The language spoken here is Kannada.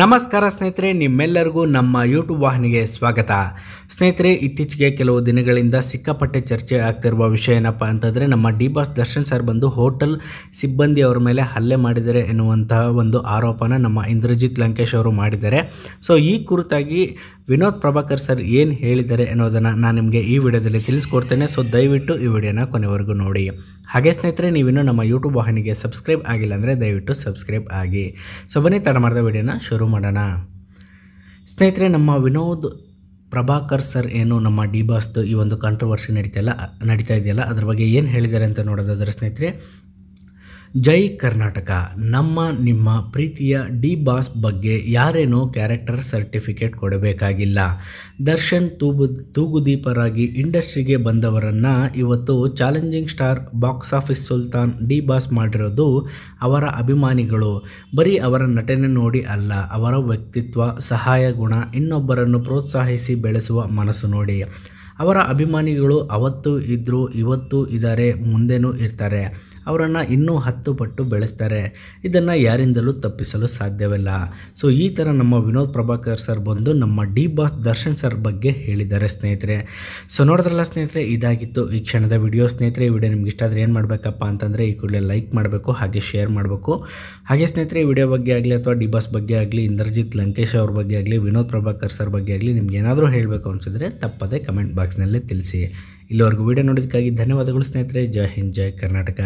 ನಮಸ್ಕಾರ ಸ್ನೇಹಿತರೆ ನಿಮ್ಮೆಲ್ಲರಿಗೂ ನಮ್ಮ ಯೂಟ್ಯೂಬ್ ವಾಹಿನಿಗೆ ಸ್ವಾಗತ ಸ್ನೇಹಿತರೆ ಇತ್ತೀಚೆಗೆ ಕೆಲವು ದಿನಗಳಿಂದ ಸಿಕ್ಕಾಪಟ್ಟೆ ಚರ್ಚೆ ಆಗ್ತಿರುವ ವಿಷಯ ಏನಪ್ಪ ಅಂತಂದರೆ ನಮ್ಮ ಡಿ ಬಾಸ್ ದರ್ಶನ್ ಸರ್ ಬಂದು ಹೋಟೆಲ್ ಸಿಬ್ಬಂದಿ ಅವರ ಮೇಲೆ ಹಲ್ಲೆ ಮಾಡಿದ್ದಾರೆ ಎನ್ನುವಂತಹ ಒಂದು ಆರೋಪನ ನಮ್ಮ ಇಂದ್ರಜಿತ್ ಲಂಕೇಶ್ ಅವರು ಮಾಡಿದ್ದಾರೆ ಸೊ ಈ ಕುರಿತಾಗಿ ವಿನೋದ್ ಪ್ರಭಾಕರ್ ಸರ್ ಏನು ಹೇಳಿದ್ದಾರೆ ಅನ್ನೋದನ್ನು ನಾನು ನಿಮಗೆ ಈ ವಿಡಿಯೋದಲ್ಲಿ ತಿಳಿಸ್ಕೊಡ್ತೇನೆ ಸೊ ದಯವಿಟ್ಟು ಈ ವಿಡಿಯೋನ ಕೊನೆವರೆಗೂ ನೋಡಿ ಹಾಗೆ ಸ್ನೇಹಿತರೆ ನೀವಿನ್ನೂ ನಮ್ಮ ಯೂಟ್ಯೂಬ್ ವಾಹಿನಿಗೆ ಸಬ್ಸ್ಕ್ರೈಬ್ ಆಗಿಲ್ಲ ಅಂದರೆ ದಯವಿಟ್ಟು ಸಬ್ಸ್ಕ್ರೈಬ್ ಆಗಿ ಸೊ ಬನ್ನಿ ತಡ ಮಾಡಿದ ವಿಡಿಯೋನ ಶುರು ಮಾಡೋಣ ಸ್ನೇಹಿತರೆ ನಮ್ಮ ವಿನೋದ್ ಪ್ರಭಾಕರ್ ಸರ್ ಏನು ನಮ್ಮ ಡಿ ಬಾಸ್ದು ಈ ಒಂದು ಕಾಂಟ್ರವರ್ಸಿ ನಡೀತಲ್ಲ ನಡೀತಾ ಇದೆಯಲ್ಲ ಅದ್ರ ಬಗ್ಗೆ ಏನು ಹೇಳಿದ್ದಾರೆ ಅಂತ ನೋಡೋದಾದರೆ ಸ್ನೇಹಿತರೆ ಜೈ ಕರ್ನಾಟಕ ನಮ್ಮ ನಿಮ್ಮ ಪ್ರೀತಿಯ ಡಿ ಬಾಸ್ ಬಗ್ಗೆ ಯಾರೇನೋ ಕ್ಯಾರೆಕ್ಟರ್ ಸರ್ಟಿಫಿಕೇಟ್ ಕೊಡಬೇಕಾಗಿಲ್ಲ ದರ್ಶನ್ ತೂಗು ತೂಗುದೀಪರಾಗಿ ಇಂಡಸ್ಟ್ರಿಗೆ ಬಂದವರನ್ನು ಇವತ್ತು challenging star box office sultan D boss ಮಾಡಿರೋದು ಅವರ ಅಭಿಮಾನಿಗಳು ಬರೀ ಅವರ ನಟನೆ ನೋಡಿ ಅಲ್ಲ ಅವರ ವ್ಯಕ್ತಿತ್ವ ಸಹಾಯ ಗುಣ ಇನ್ನೊಬ್ಬರನ್ನು ಪ್ರೋತ್ಸಾಹಿಸಿ ಬೆಳೆಸುವ ಮನಸ್ಸು ನೋಡಿ ಅವರ ಅಭಿಮಾನಿಗಳು ಅವತ್ತು ಇದ್ದರೂ ಇವತ್ತು ಇದ್ದಾರೆ ಮುಂದೆನೂ ಇರ್ತಾರೆ ಅವರನ್ನು ಇನ್ನೂ ಹತ್ತು ಪಟ್ಟು ಬೆಳೆಸ್ತಾರೆ ಇದನ್ನು ಯಾರಿಂದಲೂ ತಪ್ಪಿಸಲು ಸಾಧ್ಯವಿಲ್ಲ ಸೊ ಈ ಥರ ನಮ್ಮ ವಿನೋದ್ ಪ್ರಭಾಕರ್ ಸರ್ ಬಂದು ನಮ್ಮ ಡಿ ಬಾಸ್ ದರ್ಶನ್ ಸರ್ ಬಗ್ಗೆ ಹೇಳಿದ್ದಾರೆ ಸ್ನೇಹಿತರೆ ಸೊ ನೋಡಿದ್ರಲ್ಲ ಸ್ನೇಹಿತರೆ ಇದಾಗಿತ್ತು ಈ ಕ್ಷಣದ ವಿಡಿಯೋ ಸ್ನೇಹಿತರೆ ಈ ವಿಡಿಯೋ ನಿಮ್ಗೆ ಇಷ್ಟ ಏನು ಮಾಡಬೇಕಪ್ಪ ಅಂತಂದರೆ ಈ ಕೂಡಲೇ ಲೈಕ್ ಮಾಡಬೇಕು ಹಾಗೆ ಶೇರ್ ಮಾಡಬೇಕು ಹಾಗೆ ಸ್ನೇಹಿತರೆ ವಿಡಿಯೋ ಬಗ್ಗೆ ಆಗಲಿ ಅಥವಾ ಡಿ ಬಾಸ್ ಬಗ್ಗೆ ಆಗಲಿ ಇಂದ್ರಜಿತ್ ಲಂಕೇಶ್ ಅವ್ರ ಬಗ್ಗೆ ಆಗಲಿ ವಿನೋದ್ ಪ್ರಭಾಕರ್ ಸರ್ ಬಗ್ಗೆ ಆಗಲಿ ನಿಮ್ಗೆ ಏನಾದರೂ ಹೇಳಬೇಕು ಅನಿಸಿದ್ರೆ ತಪ್ಪದೇ ಕಮೆಂಟ್ ಬಾಕ್ಸ್ ಬಾಕ್ಸ್ನಲ್ಲಿ ತಿಳಿಸಿ ಇಲ್ಲಿವರೆಗೂ ವಿಡಿಯೋ ನೋಡೋದಕ್ಕಾಗಿ ಧನ್ಯವಾದಗಳು ಸ್ನೇಹಿತರೆ ಜೈ ಹಿಂದ್ ಜೈ ಕರ್ನಾಟಕ